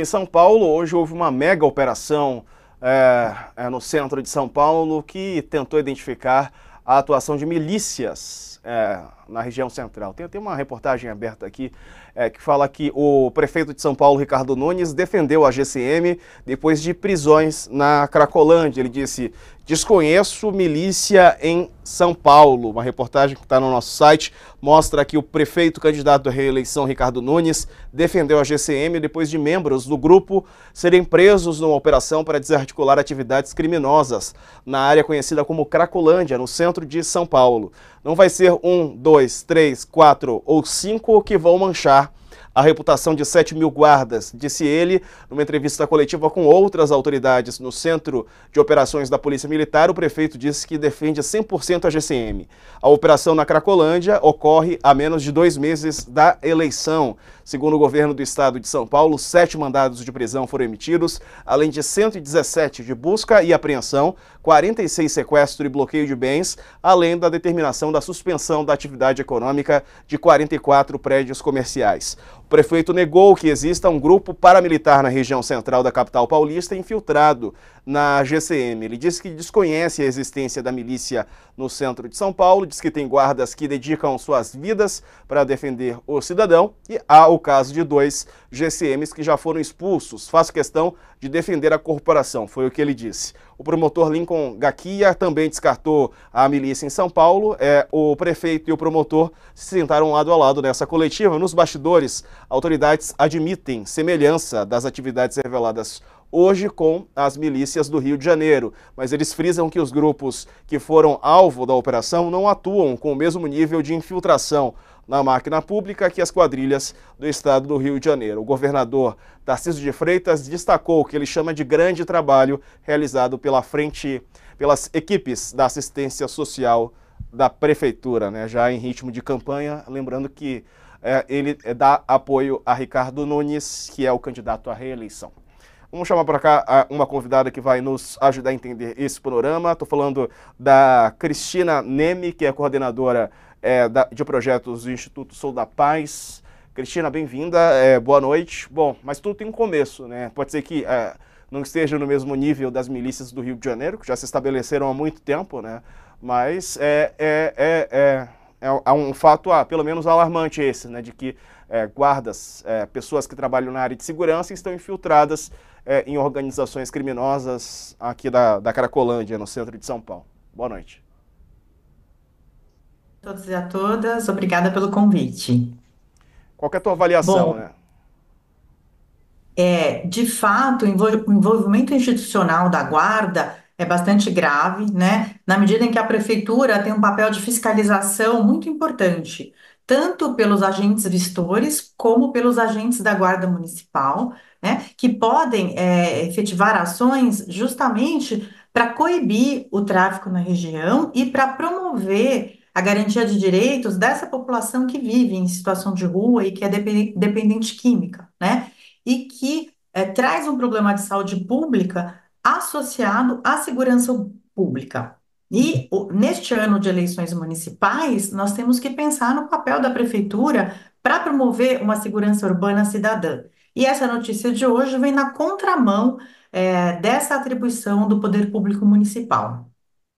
Em São Paulo, hoje houve uma mega operação é, é, no centro de São Paulo que tentou identificar a atuação de milícias. É, na região central. Tem, até uma reportagem aberta aqui é, que fala que o prefeito de São Paulo, Ricardo Nunes, defendeu a GCM depois de prisões na Cracolândia. Ele disse: Desconheço milícia em São Paulo. Uma reportagem que está no nosso site mostra que o prefeito candidato à reeleição, Ricardo Nunes, defendeu a GCM depois de membros do grupo serem presos numa operação para desarticular atividades criminosas na área conhecida como Cracolândia, no centro de São Paulo. Não vai ser um, dois, dois, três, quatro ou cinco que vão manchar a reputação de 7 mil guardas, disse ele numa entrevista coletiva com outras autoridades no Centro de Operações da Polícia Militar. O prefeito disse que defende 100% a GCM. A operação na Cracolândia ocorre a menos de dois meses da eleição. Segundo o governo do estado de São Paulo, sete mandados de prisão foram emitidos, além de 117 de busca e apreensão, 46 sequestro e bloqueio de bens, além da determinação da suspensão da atividade econômica de 44 prédios comerciais. O prefeito negou que exista um grupo paramilitar na região central da capital paulista infiltrado na GCM. Ele diz que desconhece a existência da milícia no centro de São Paulo, diz que tem guardas que dedicam suas vidas para defender o cidadão e há o caso de dois GCMs que já foram expulsos. Faço questão de defender a corporação, foi o que ele disse. O promotor Lincoln Gaquia também descartou a milícia em São Paulo. É, o prefeito e o promotor se sentaram lado a lado nessa coletiva. Nos bastidores, autoridades admitem semelhança das atividades reveladas hoje com as milícias do Rio de Janeiro. Mas eles frisam que os grupos que foram alvo da operação não atuam com o mesmo nível de infiltração na máquina pública que as quadrilhas do estado do Rio de Janeiro. O governador Tarcísio de Freitas destacou que ele chama de grande trabalho realizado pela frente, pelas equipes da assistência social da prefeitura, né? já em ritmo de campanha, lembrando que é, ele é, dá apoio a Ricardo Nunes, que é o candidato à reeleição. Vamos chamar para cá uma convidada que vai nos ajudar a entender esse panorama. Estou falando da Cristina Neme, que é coordenadora é, da, de projetos do Instituto Sou da Paz. Cristina, bem-vinda, é, boa noite. Bom, mas tudo tem um começo, né? Pode ser que é, não esteja no mesmo nível das milícias do Rio de Janeiro, que já se estabeleceram há muito tempo, né? Mas é, é, é, é há um fato, ah, pelo menos alarmante esse, né, de que é, guardas, é, pessoas que trabalham na área de segurança estão infiltradas é, em organizações criminosas aqui da, da Caracolândia, no centro de São Paulo. Boa noite. A todos e a todas, obrigada pelo convite. Qual é a tua avaliação, Bom, né? É, de fato, o envolvimento institucional da guarda é bastante grave, né? Na medida em que a prefeitura tem um papel de fiscalização muito importante, tanto pelos agentes vistores como pelos agentes da Guarda Municipal, né? Que podem é, efetivar ações justamente para coibir o tráfico na região e para promover a garantia de direitos dessa população que vive em situação de rua e que é dependente química, né? E que é, traz um problema de saúde pública associado à segurança pública. E neste ano de eleições municipais, nós temos que pensar no papel da prefeitura para promover uma segurança urbana cidadã. E essa notícia de hoje vem na contramão, é, dessa atribuição do poder público municipal.